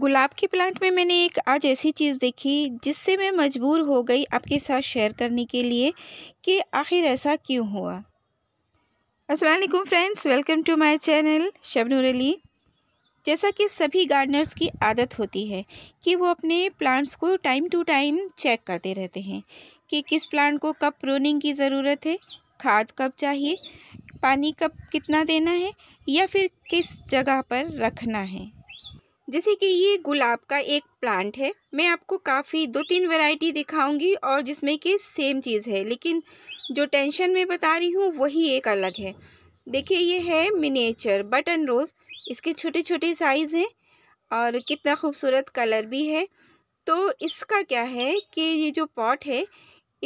गुलाब के प्लांट में मैंने एक आज ऐसी चीज़ देखी जिससे मैं मजबूर हो गई आपके साथ शेयर करने के लिए कि आखिर ऐसा क्यों हुआ असलकुम friends welcome to my channel Shabnoor Ali जैसा कि सभी गार्डनर्स की आदत होती है कि वो अपने प्लांट्स को टाइम टू टाइम चेक करते रहते हैं कि किस प्लांट को कब प्रोनिंग की ज़रूरत है खाद कब चाहिए पानी कब कितना देना है या फिर किस जगह पर रखना है जैसे कि ये गुलाब का एक प्लांट है मैं आपको काफ़ी दो तीन वैरायटी दिखाऊंगी और जिसमें कि सेम चीज़ है लेकिन जो टेंशन में बता रही हूँ वही एक अलग है देखिए ये है मिनेचर बटन रोज़ इसके छोटे छोटे साइज़ हैं और कितना खूबसूरत कलर भी है तो इसका क्या है कि ये जो पॉट है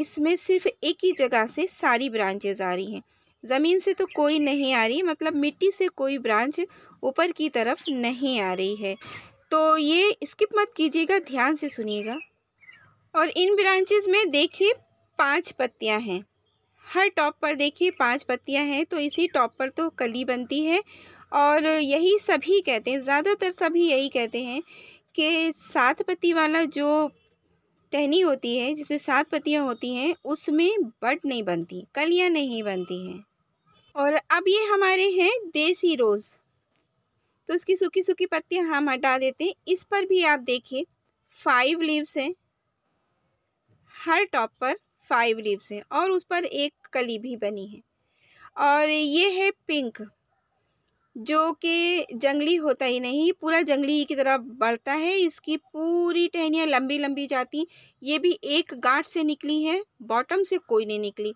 इसमें सिर्फ एक ही जगह से सारी ब्रांचेज आ रही हैं ज़मीन से तो कोई नहीं आ रही मतलब मिट्टी से कोई ब्रांच ऊपर की तरफ नहीं आ रही है तो ये स्किप मत कीजिएगा ध्यान से सुनिएगा और इन ब्रांचेस में देखिए पांच पत्तियां हैं हर टॉप पर देखिए पांच पत्तियां हैं तो इसी टॉप पर तो कली बनती है और यही सभी कहते हैं ज़्यादातर सभी यही कहते हैं कि सात पत्ती वाला जो टहनी होती है जिसमें सात पत्तियाँ होती हैं उसमें बड नहीं बनती कलियाँ नहीं बनती हैं और अब ये हमारे हैं देसी रोज़ तो उसकी सूखी सूखी पत्तियाँ हम हटा देते हैं इस पर भी आप देखिए फाइव लीव्स हैं हर टॉप पर फाइव लीव्स हैं और उस पर एक कली भी बनी है और ये है पिंक जो कि जंगली होता ही नहीं पूरा जंगली ही की तरह बढ़ता है इसकी पूरी टहनियाँ लंबी लंबी जाती ये भी एक गांठ से निकली है बॉटम से कोई नहीं निकली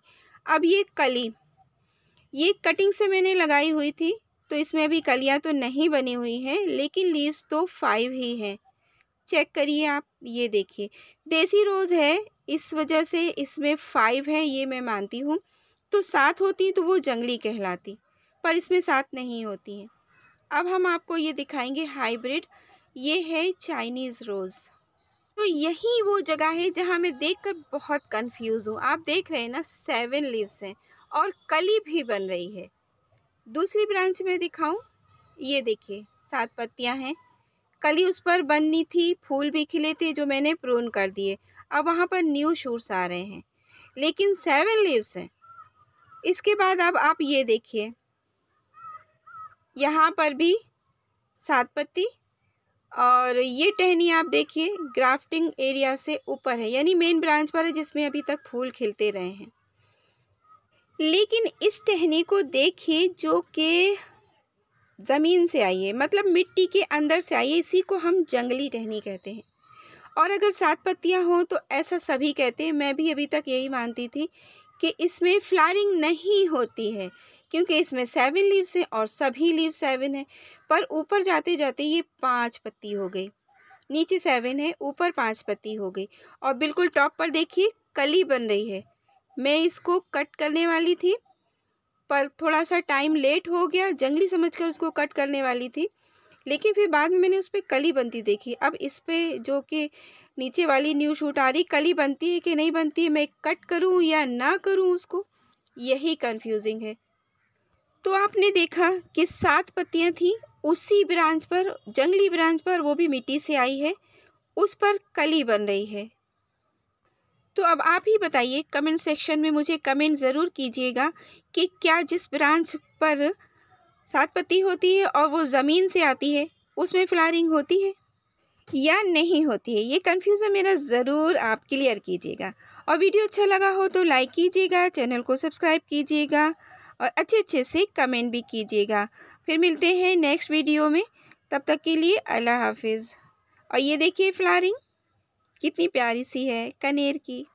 अब ये कली ये कटिंग से मैंने लगाई हुई थी तो इसमें अभी कलियाँ तो नहीं बनी हुई हैं लेकिन लीव्स तो फाइव ही हैं चेक करिए आप ये देखिए देसी रोज़ है इस वजह से इसमें फाइव है ये मैं मानती हूँ तो सात होती तो वो जंगली कहलाती पर इसमें सात नहीं होती हैं अब हम आपको ये दिखाएंगे हाइब्रिड ये है चाइनीज़ रोज़ तो यही वो जगह है जहाँ मैं देखकर बहुत कंफ्यूज हूँ आप देख रहे हैं ना सेवन लीव्स हैं और कली भी बन रही है दूसरी ब्रांच में दिखाऊं ये देखिए सात पत्तियां हैं कली उस पर बननी थी फूल भी खिले थे जो मैंने प्रून कर दिए अब वहाँ पर न्यू शूट्स आ रहे हैं लेकिन सेवन लीव्स हैं इसके बाद अब आप ये देखिए यहाँ पर भी सात पत्ती और ये टहनी आप देखिए ग्राफ्टिंग एरिया से ऊपर है यानी मेन ब्रांच पर है जिसमें अभी तक फूल खिलते रहे हैं लेकिन इस टहनी को देखिए जो कि ज़मीन से आई है मतलब मिट्टी के अंदर से आई है इसी को हम जंगली टहनी कहते हैं और अगर सात पत्तियां हों तो ऐसा सभी कहते हैं मैं भी अभी तक यही मानती थी कि इसमें फ्लारिंग नहीं होती है क्योंकि इसमें सेवन लीव्स हैं और सभी लीव सेवन है पर ऊपर जाते जाते ये पाँच पत्ती हो गई नीचे सेवन है ऊपर पाँच पत्ती हो गई और बिल्कुल टॉप पर देखिए कली बन रही है मैं इसको कट करने वाली थी पर थोड़ा सा टाइम लेट हो गया जंगली समझकर उसको कट करने वाली थी लेकिन फिर बाद में मैंने उस पर कली बनती देखी अब इस पर जो कि नीचे वाली न्यू शूट आ रही कली बनती है कि नहीं बनती है मैं कट करूँ या ना करूँ उसको यही कंफ्यूजिंग है तो आपने देखा कि सात पत्तियाँ थीं उसी ब्रांच पर जंगली ब्रांच पर वो भी मिट्टी से आई है उस पर कली बन रही है तो अब आप ही बताइए कमेंट सेक्शन में मुझे कमेंट ज़रूर कीजिएगा कि क्या जिस ब्रांच पर सात पत्ती होती है और वो ज़मीन से आती है उसमें फ्लारिंग होती है या नहीं होती है ये कन्फ्यूज़न मेरा ज़रूर आप क्लियर कीजिएगा और वीडियो अच्छा लगा हो तो लाइक कीजिएगा चैनल को सब्सक्राइब कीजिएगा और अच्छे अच्छे से कमेंट भी कीजिएगा फिर मिलते हैं नेक्स्ट वीडियो में तब तक के लिए अल्लाह हाफिज़ और ये देखिए फ्लारिंग कितनी प्यारी सी है कनेर की